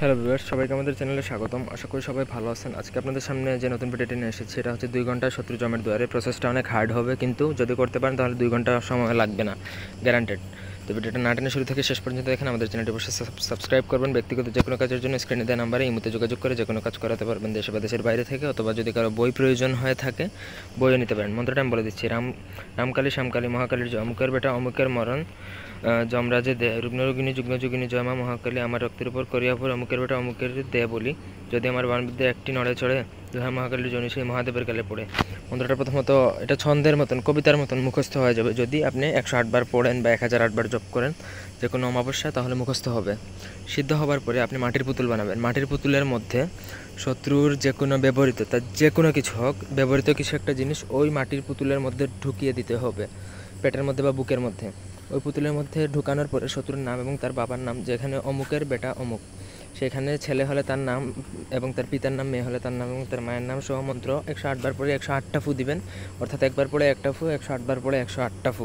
hello viewers সবাইকে আমাদের চ্যানেলে স্বাগতম আশা করি সবাই ভালো আছেন আজকে আপনাদের সামনে যে নতুন ভিডিওটি নিয়ে এসেছি এটা হচ্ছে দুই ঘন্টা শত্রু জমের দুয়ারে প্রসেসটা অনেক হার্ড হবে কিন্তু যদি করতে পারেন তাহলে দুই ঘন্টা সময় লাগবে না গ্যারান্টেড তো ভিডিওটা না টেনে শুরু থেকে শেষ পর্যন্ত দেখেন আমাদের চ্যানেলটি অবশ্যই সাবস্ক্রাইব করবেন ব্যক্তিগত যে কোনো কাজের জন্য স্ক্রিনে দেওয়া নাম্বারে ইমুতে যোগাযোগ করে যে কোনো কাজ করাতে পারবেন দেশে বা দেশের বাইরে থেকে অথবা যদি কারো বই প্রয়োজন হয়ে থাকে বইও নিতে পারেন মন্ত্রটা আমি বলে দিচ্ছি রাম রামকালী শ্যামকালী মহাকালীর যে অমুকের বেটা অমুকের মরণ যমরাজে দে রূপনরোগিনী যুগ্মযোগিনী জয়মা মহাকালী আমার রক্তের উপর করিয়া পর অমুকের বেটা অমুকের দে বলি যদি আমার বাণবিদ্যে একটি নড়ে চড়ে দুহা মহাকালীর জন্য সেই মহাদেবের কালে পড়ে মন্ত্রটা প্রথমত এটা ছন্দের মতন কবিতার মতন মুখস্থ হয়ে যাবে যদি আপনি একশো আটবার পড়েন বা এক হাজার আটবার জপ করেন যে কোনো অমাবস্যা তাহলে মুখস্থ হবে সিদ্ধ হবার পরে আপনি মাটির পুতুল বানাবেন মাটির পুতুলের মধ্যে শত্রুর যে কোনো ব্যবহৃত তার যে কোনো কিছু হোক ব্যবহৃত কিছু একটা জিনিস ওই মাটির পুতুলের মধ্যে ঢুকিয়ে দিতে হবে পেটের মধ্যে বা বুকের মধ্যে ওই পুতুলের মধ্যে ঢুকানোর পরে শত্রুর নাম এবং তার বাবার নাম যেখানে অমুকের বেটা অমুক সেখানে ছেলে হলে তার নাম এবং তার পিতার নাম মেয়ে হলে তার নাম এবং তার মায়ের নাম সহ মন্ত্র একশো আটবার পরে একশো আটটা ফু দিবেন অর্থাৎ একবার পরে একটা ফু একশো আটবার পরে একশো আটটা ফু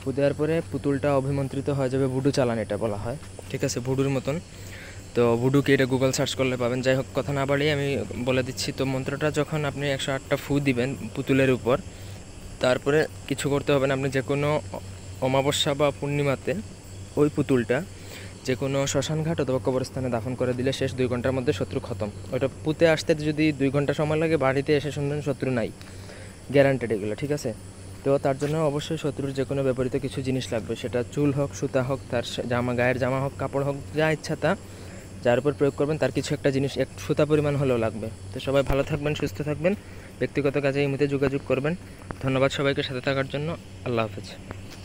ফু দেওয়ার পরে পুতুলটা অভিমন্ত্রিত হয়ে যাবে ভুডু চালান এটা বলা হয় ঠিক আছে ভুডুর মতন তো ভুডুকে এটা গুগল সার্চ করলে পাবেন যাই হোক কথা না বাড়িয়ে আমি বলে দিচ্ছি তো মন্ত্রটা যখন আপনি একশো আটটা ফু দিবেন পুতুলের উপর তারপরে কিছু করতে হবে না আপনি যে কোনো অমাবস্যা বা পূর্ণিমাতে ওই পুতুলটা যে কোনো শ্মশানঘাট অথবা কবরস্থানে দাফন করে দিলে শেষ দুই ঘন্টার মধ্যে শত্রু খতম ওটা পুঁতে আসতে যদি দুই ঘন্টা সময় লাগে বাড়িতে এসে শুনবেন শত্রু নাই গ্যারান্টেড এগুলো ঠিক আছে তো তার জন্য অবশ্যই শত্রুর যে কোনো ব্যবহৃত কিছু জিনিস লাগবে সেটা চুল হোক সুতা হোক তার জামা গায়ের জামা হোক কাপড় হোক যা ইচ্ছা তা যার উপর প্রয়োগ করবেন তার কিছু একটা জিনিস এক সুতা পরিমাণ হলেও লাগবে তো সবাই ভালো থাকবেন সুস্থ থাকবেন ব্যক্তিগত কাজে এই মুহূর্তে যোগাযোগ করবেন ধন্যবাদ সবাইকে সাথে থাকার জন্য আল্লাহ হাফেজ